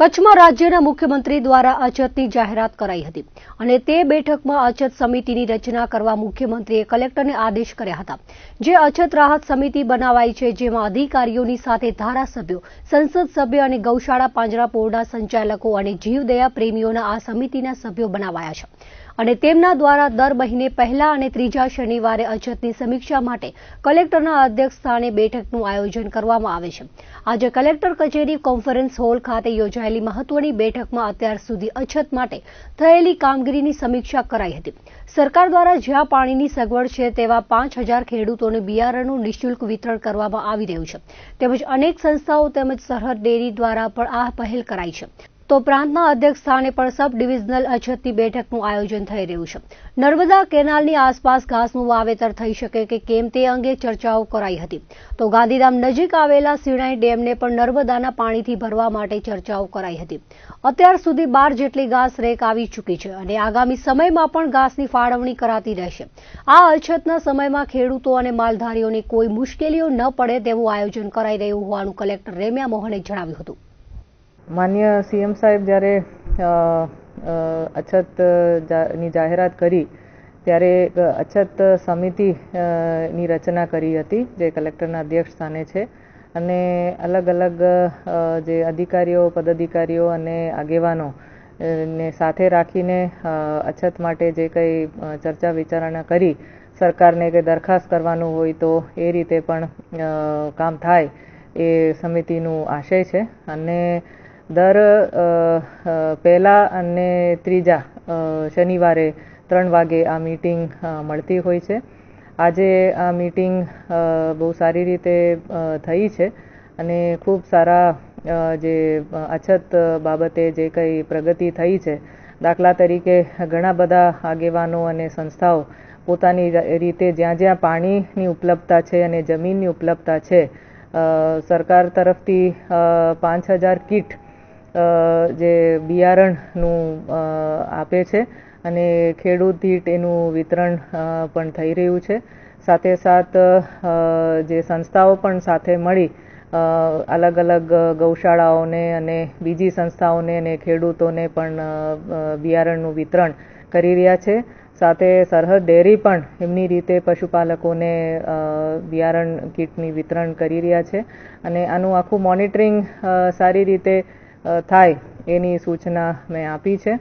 કચ્છમાં રાજ્યના મુખ્યમંત્રી દ્વારા અછતની જાહેરાત કરાઈ હતી અને તે બેઠકમાં અછત સમિતિની રચના કરવા મુખ્યમંત્રીએ કલેક્ટરને આદેશ કર્યા હતા જે અછત રાહત સમિતિ બનાવાઈ છે જેમાં અધિકારીઓની સાથે ધારાસભ્યો સંસદ સભ્ય અને ગૌશાળા પાંજરાપોળના સંચાલકો અને જીવદયા પ્રેમીઓના આ સમિતિના સભ્યો બનાવાયા છે અને તેમના દ્વારા દર મહિને પહેલા અને ત્રીજા શનિવારે અછતની સમીક્ષા માટે કલેક્ટરના અધ્યક્ષ સ્થાને બેઠકનું આયોજન કરવામાં આવે છે આજે કલેક્ટર કચેરી કોન્ફરન્સ હોલ ખાતે યોજાયેલી મહત્વની બેઠકમાં અત્યાર સુધી અછત માટે થયેલી કામગીરીની સમીક્ષા કરાઈ હતી સરકાર દ્વારા જ્યાં પાણીની સગવડ છે તેવા પાંચ હજાર ખેડૂતોને બિયારણનું નિઃશુલ્ક વિતરણ કરવામાં આવી રહ્યું છે તેમજ અનેક સંસ્થાઓ તેમજ સરહદ ડેરી દ્વારા પણ આ પહેલ કરાઈ છે તો પ્રાંતના અધ્યક્ષ સ્થાને પણ સબ ડિવિઝનલ અછતની બેઠકનું આયોજન થઈ રહ્યું છે નર્મદા કેનાલની આસપાસ ઘાસનું વાવેતર થઈ શકે કે કેમ તે અંગે ચર્ચાઓ કરાઈ હતી તો ગાંધીધામ નજીક આવેલા સિણાઈ ડેમને પણ નર્મદાના પાણીથી ભરવા માટે ચર્ચાઓ કરાઈ હતી અત્યાર સુધી બાર જેટલી ઘાસ રેક આવી ચૂકી છે અને આગામી સમયમાં પણ ઘાસની ફાળવણી કરાતી રહેશે આ અછતના સમયમાં ખેડૂતો અને માલધારીઓને કોઈ મુશ્કેલીઓ ન પડે તેવું આયોજન કરાઈ રહ્યું હોવાનું કલેક્ટર રેમ્યા મોહને જણાવ્યું હતું માન્ય સીએમ સાહેબ જ્યારે અછતની જાહેરાત કરી ત્યારે એક અછત સમિતિ ની રચના કરી હતી જે કલેક્ટરના અધ્યક્ષ સ્થાને છે અને અલગ અલગ જે અધિકારીઓ પદાધિકારીઓ અને આગેવાનો ને સાથે રાખીને અછત માટે જે કંઈ ચર્ચા વિચારણા કરી સરકારને કંઈ દરખાસ્ત કરવાનું હોય તો એ રીતે પણ કામ થાય એ સમિતિનું આશય છે અને દર પહેલા અને ત્રીજા શનિવારે ત્રણ વાગે આ મીટિંગ મળતી હોય છે આજે આ મીટિંગ બહુ સારી રીતે થઈ છે અને ખૂબ સારા જે અછત બાબતે જે કંઈ પ્રગતિ થઈ છે દાખલા તરીકે ઘણા બધા આગેવાનો અને સંસ્થાઓ પોતાની રીતે જ્યાં જ્યાં પાણીની ઉપલબ્ધતા છે અને જમીનની ઉપલબ્ધતા છે સરકાર તરફથી પાંચ હજાર કીટ જે બિયારણનું આપે છે અને ખેડૂત દીઠ એનું વિતરણ પણ થઈ રહ્યું છે સાથે સાથ જે સંસ્થાઓ પણ સાથે મળી અલગ અલગ ગૌશાળાઓને અને બીજી સંસ્થાઓને અને ખેડૂતોને પણ બિયારણનું વિતરણ કરી રહ્યા છે સાથે સરહદ ડેરી પણ એમની રીતે પશુપાલકોને બિયારણ કીટની વિતરણ કરી રહ્યા છે અને આનું આખું મોનિટરિંગ સારી રીતે થાય એની સૂચના મેં આપી છે